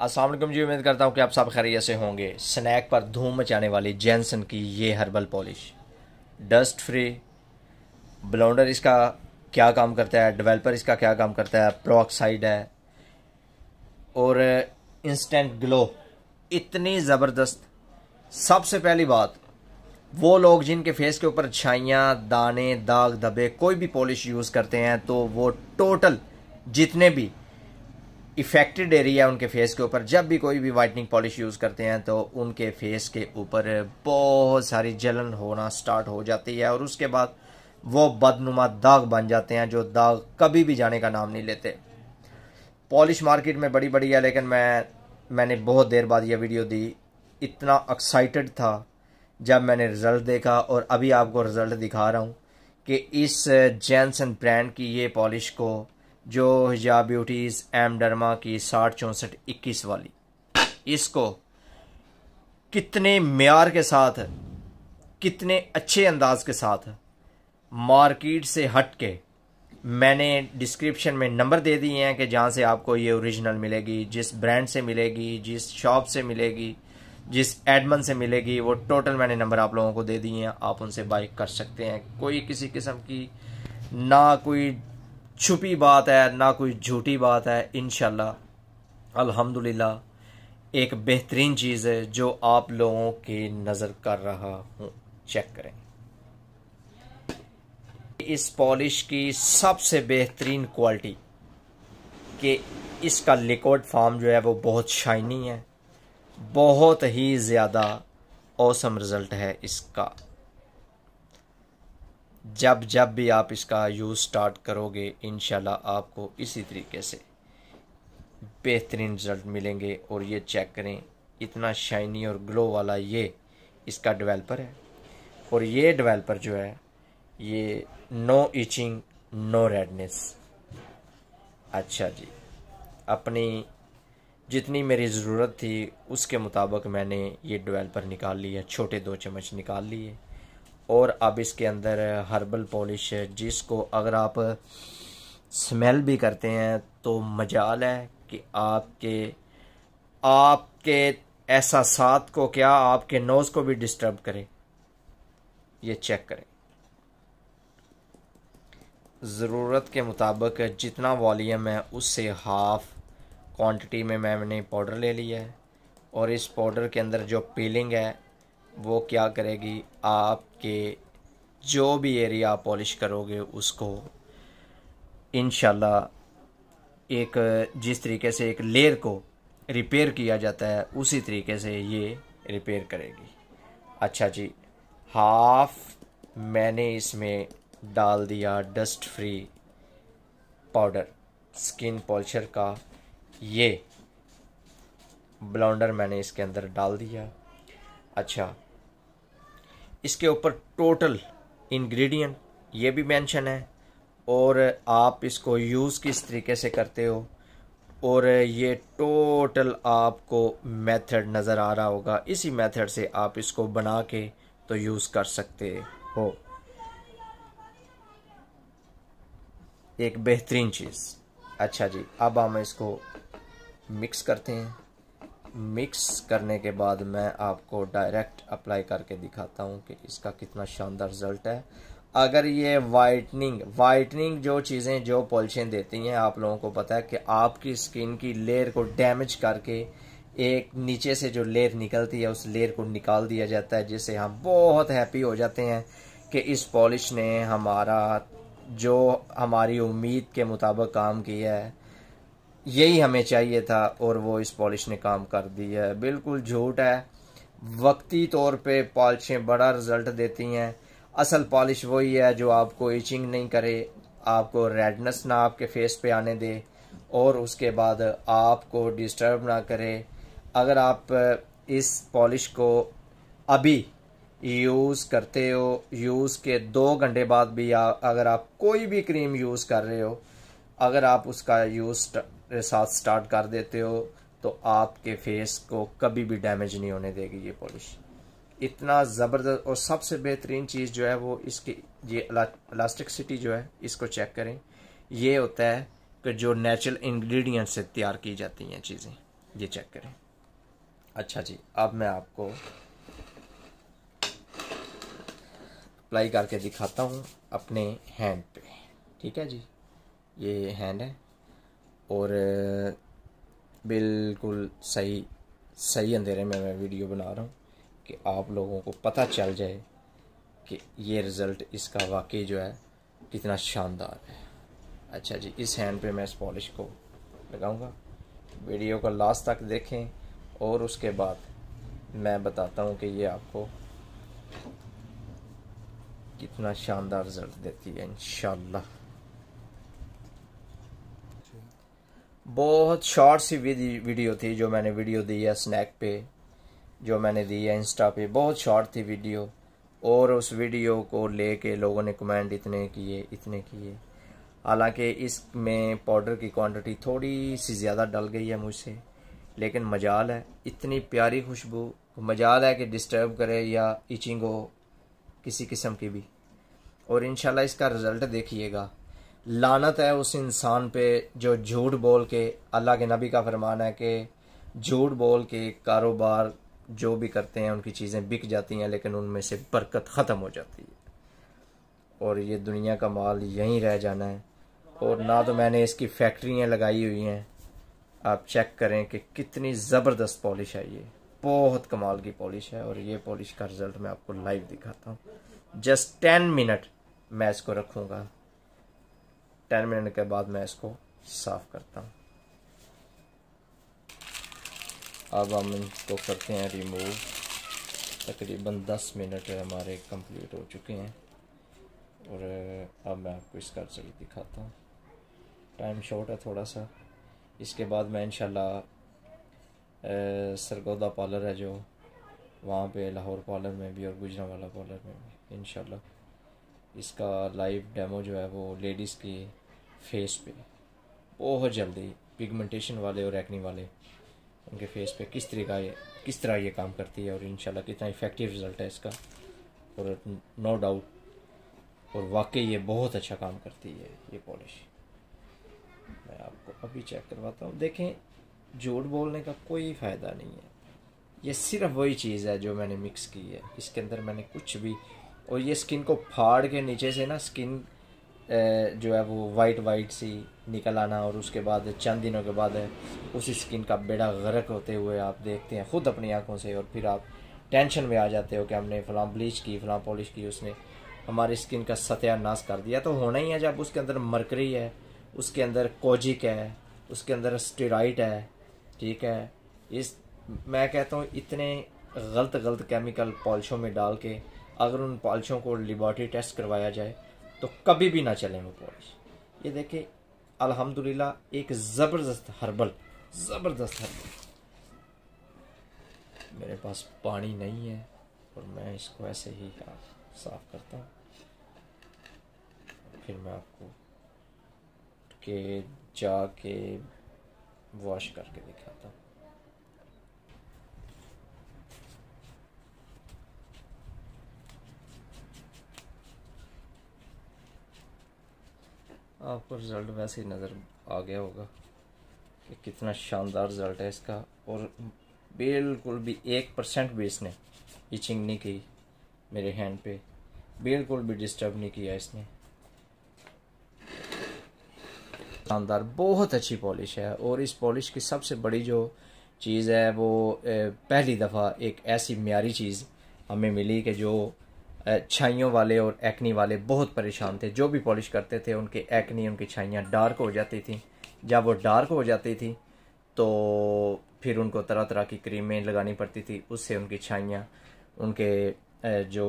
असलम जी उम्मीद करता हूँ कि आप सब खैरियत से होंगे स्नैक पर धूम मचाने वाली जैनसन की ये herbal polish dust free blender इसका क्या काम करता है डेवलपर इसका क्या काम करता है प्रोक्साइड है और इंस्टेंट ग्लो इतनी ज़बरदस्त सबसे पहली बात वो लोग जिनके फेस के ऊपर छाइयाँ दाने दाग धब्बे कोई भी पॉलिश यूज़ करते हैं तो वो टोटल जितने भी इफेक्टेड एरिया उनके फेस के ऊपर जब भी कोई भी वाइटनिंग पॉलिश यूज़ करते हैं तो उनके फेस के ऊपर बहुत सारी जलन होना स्टार्ट हो जाती है और उसके बाद वो बदनुमा दाग बन जाते हैं जो दाग कभी भी जाने का नाम नहीं लेते पॉलिश मार्केट में बड़ी बड़ी है लेकिन मैं मैंने बहुत देर बाद यह वीडियो दी इतना एक्साइटेड था जब मैंने रिज़ल्ट देखा और अभी आपको रिज़ल्ट दिखा रहा हूँ कि इस जैनसन ब्रांड की ये पॉलिश को जो हिजाब ब्यूटीज़ एम डरमा की साठ चौंसठ इक्कीस वाली इसको कितने मैार के साथ कितने अच्छे अंदाज के साथ मार्केट से हट के मैंने डिस्क्रिप्शन में नंबर दे दिए हैं कि जहाँ से आपको ये ओरिजिनल मिलेगी जिस ब्रांड से मिलेगी जिस शॉप से मिलेगी जिस एडमन से मिलेगी वो टोटल मैंने नंबर आप लोगों को दे दिए हैं आप उनसे बाई कर सकते हैं कोई किसी किस्म की ना कोई छुपी बात है ना कोई झूठी बात है इन अल्हम्दुलिल्लाह एक बेहतरीन चीज़ है जो आप लोगों के नज़र कर रहा हूँ चेक करें इस पॉलिश की सबसे बेहतरीन क्वालिटी कि इसका लिक्विड फॉर्म जो है वो बहुत शाइनी है बहुत ही ज़्यादा औसम रिज़ल्ट है इसका जब जब भी आप इसका यूज़ स्टार्ट करोगे इन आपको इसी तरीके से बेहतरीन रिज़ल्ट मिलेंगे और ये चेक करें इतना शाइनी और ग्लो वाला ये इसका डेवलपर है और ये डेवलपर जो है ये नो इचिंग नो रेडनेस अच्छा जी अपनी जितनी मेरी ज़रूरत थी उसके मुताबिक मैंने ये डेवलपर निकाल लिया छोटे दो चम्मच निकाल लिए और अब इसके अंदर हर्बल पॉलिश जिसको अगर आप स्मेल भी करते हैं तो मजाल है कि आपके आपके एहसास को क्या आपके नोज़ को भी डिस्टर्ब करे ये चेक करें ज़रूरत के मुताबिक जितना वॉलीम है उससे हाफ़ क्वांटिटी में मैंने पाउडर ले लिया है और इस पाउडर के अंदर जो पीलिंग है वो क्या करेगी आपके जो भी एरिया आप पॉलिश करोगे उसको इन एक जिस तरीके से एक लेयर को रिपेयर किया जाता है उसी तरीके से ये रिपेयर करेगी अच्छा जी हाफ मैंने इसमें डाल दिया dust free powder skin polisher का ये ब्लाउंडर मैंने इसके अंदर डाल दिया अच्छा इसके ऊपर टोटल इंग्रेडिएंट ये भी मेंशन है और आप इसको यूज़ किस तरीके से करते हो और ये टोटल आपको मेथड नज़र आ रहा होगा इसी मेथड से आप इसको बना के तो यूज़ कर सकते हो एक बेहतरीन चीज़ अच्छा जी अब हम इसको मिक्स करते हैं मिक्स करने के बाद मैं आपको डायरेक्ट अप्लाई करके दिखाता हूँ कि इसका कितना शानदार रिजल्ट है अगर ये वाइटनिंग वाइटनिंग जो चीज़ें जो पॉलिशें देती हैं आप लोगों को पता है कि आपकी स्किन की लेयर को डैमेज करके एक नीचे से जो लेयर निकलती है उस लेयर को निकाल दिया जाता है जिससे हम बहुत हैप्पी हो जाते हैं कि इस पॉलिश ने हमारा जो हमारी उम्मीद के मुताबिक काम किया है यही हमें चाहिए था और वो इस पॉलिश ने काम कर दी है बिल्कुल झूठ है वक्ती तौर पे पॉलिशें बड़ा रिजल्ट देती हैं असल पॉलिश वही है जो आपको इचिंग नहीं करे आपको रेडनेस ना आपके फेस पे आने दे और उसके बाद आपको डिस्टर्ब ना करे अगर आप इस पॉलिश को अभी यूज़ करते हो यूज़ के दो घंटे बाद भी आ, अगर आप कोई भी क्रीम यूज़ कर रहे हो अगर आप उसका यूज़ साथ स्टार्ट कर देते हो तो आपके फेस को कभी भी डैमेज नहीं होने देगी ये पॉलिश इतना ज़बरदस्त और सबसे बेहतरीन चीज़ जो है वो इसकी ये इलास्टिकसिटी जो है इसको चेक करें ये होता है कि जो नेचुरल इंग्रेडिएंट से तैयार की जाती हैं चीज़ें ये चेक करें अच्छा जी अब मैं आपको अप्लाई करके दिखाता हूँ अपने हैंड पे ठीक है जी ये हैंड है और बिल्कुल सही सही अंधेरे में मैं वीडियो बना रहा हूँ कि आप लोगों को पता चल जाए कि ये रिज़ल्ट इसका वाकई जो है कितना शानदार है अच्छा जी इस हैंड पे मैं इस पॉलिश को लगाऊंगा वीडियो का लास्ट तक देखें और उसके बाद मैं बताता हूँ कि ये आपको कितना शानदार रिज़ल्ट देती है इन बहुत शॉर्ट सी वीडियो थी जो मैंने वीडियो दी है स्नैक पे जो मैंने दी है इंस्टा पे बहुत शॉर्ट थी वीडियो और उस वीडियो को लेके लोगों ने कमेंट इतने किए इतने किए हालांकि इसमें पाउडर की क्वांटिटी थोड़ी सी ज़्यादा डल गई है मुझसे लेकिन मजाल है इतनी प्यारी खुशबू मजाल है कि डिस्टर्ब करे या इचिंग हो किसी किस्म की भी और इन इसका रिज़ल्ट देखिएगा लानत है उस इंसान पे जो झूठ बोल के अल्लाह के नबी का फरमान है कि झूठ बोल के कारोबार जो भी करते हैं उनकी चीज़ें बिक जाती हैं लेकिन उनमें से बरकत ख़त्म हो जाती है और ये दुनिया का माल यहीं रह जाना है और ना तो मैंने इसकी फैक्ट्रियाँ लगाई हुई हैं आप चेक करें कि कितनी ज़बरदस्त पॉलिश है ये बहुत कमाल की पॉलिश है और ये पॉलिश का रिज़ल्ट मैं आपको लाइव दिखाता हूँ जस्ट टेन मिनट मैं इसको रखूँगा टेन मिनट के बाद मैं इसको साफ़ करता हूँ अब हम इनको करते हैं रिमूव तकरीबन दस मिनट हमारे कंप्लीट हो चुके हैं और अब मैं आपको इसका रिजल्ट दिखाता हूँ टाइम शॉर्ट है थोड़ा सा इसके बाद मैं इंशाल्लाह सरगोदा पार्लर है जो वहाँ पे लाहौर पार्लर में भी और गुजरावाला पार्लर में भी इंशाल्लाह इसका लाइव डेमो जो है वो लेडीज़ की फेस पे बहुत जल्दी पिगमेंटेशन वाले और एक्नी वाले उनके फेस पे किस तरीका ये किस तरह ये काम करती है और इन कितना इफ़ेक्टिव रिज़ल्ट है इसका और नो डाउट और वाकई ये बहुत अच्छा काम करती है ये पॉलिश मैं आपको अभी चेक करवाता हूँ देखें झूठ बोलने का कोई फ़ायदा नहीं है ये सिर्फ वही चीज़ है जो मैंने मिक्स की है इसके अंदर मैंने कुछ भी और ये स्किन को फाड़ के नीचे से ना स्किन जो है वो वाइट वाइट सी निकल आना और उसके बाद चंद दिनों के बाद उसी स्किन का बेड़ा गर्क होते हुए आप देखते हैं ख़ुद अपनी आंखों से और फिर आप टेंशन में आ जाते हो कि हमने फला ब्लीच की फ़लाँ पॉलिश की उसने हमारी स्किन का सत्यानाश कर दिया तो होना ही है जब उसके अंदर मरकरी है उसके अंदर कोजिक है उसके अंदर स्टेराइट है ठीक है इस मैं कहता हूँ इतने गलत गलत केमिकल पॉलिशों में डाल के अगर उन पॉलिशों को लेबॉर्ट्री टेस्ट करवाया जाए तो कभी भी ना चलें वो पॉलिश ये देखें अल्हम्दुलिल्लाह एक ज़बरदस्त हर्बल ज़बरदस्त हर्बल मेरे पास पानी नहीं है और मैं इसको ऐसे ही साफ करता हूँ फिर मैं आपको के जाके वॉश करके दिखाता हूँ आपको रिज़ल्ट वैसे ही नज़र आ गया होगा कि कितना शानदार रिज़ल्ट है इसका और बिल्कुल भी एक परसेंट भी इसने इचिंग नहीं की मेरे हैंड पे बिल्कुल भी डिस्टर्ब नहीं किया इसने शानदार बहुत अच्छी पॉलिश है और इस पॉलिश की सबसे बड़ी जो चीज़ है वो पहली दफ़ा एक ऐसी म्यारी चीज़ हमें मिली कि जो छाइयों वाले और एक्नी वाले बहुत परेशान थे जो भी पॉलिश करते थे उनके एक्नी उनकी छाइयाँ डार्क हो जाती थी जब वो डार्क हो जाती थी तो फिर उनको तरह तरह की क्रीमें लगानी पड़ती थी उससे उनकी छाइयाँ उनके जो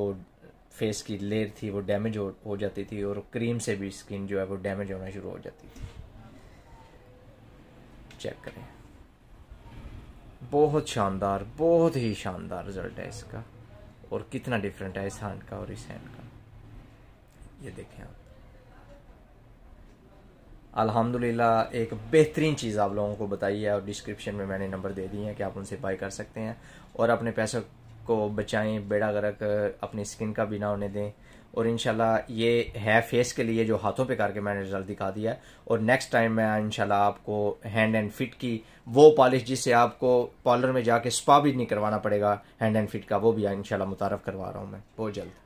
फेस की लेयर थी वो डैमेज हो, हो जाती थी और क्रीम से भी स्किन जो है वो डैमेज होना शुरू हो जाती थी चेक करें बहुत शानदार बहुत ही शानदार रिजल्ट है इसका और कितना डिफरेंट है इस हैंड का और इस हैंड का ये देखें आप अल्हम्दुलिल्लाह एक बेहतरीन चीज़ आप लोगों को बताई है और डिस्क्रिप्शन में मैंने नंबर दे दिए हैं कि आप उनसे बाई कर सकते हैं और अपने पैसों को बचाएं बेड़ा गर्क अपनी स्किन का बिना उन्हें दें और इनशाला ये है फेस के लिए जो हाथों पे करके मैंने रिजल्ट दिखा दिया है और नेक्स्ट टाइम मैं इनशाला आपको हैंड एंड फिट की वो पॉलिश जिससे आपको पार्लर में जाके स्पा भी नहीं करवाना पड़ेगा हैंड एंड फिट का वो भी इनशाला मुतारफ़ करवा रहा हूँ मैं बहुत जल्द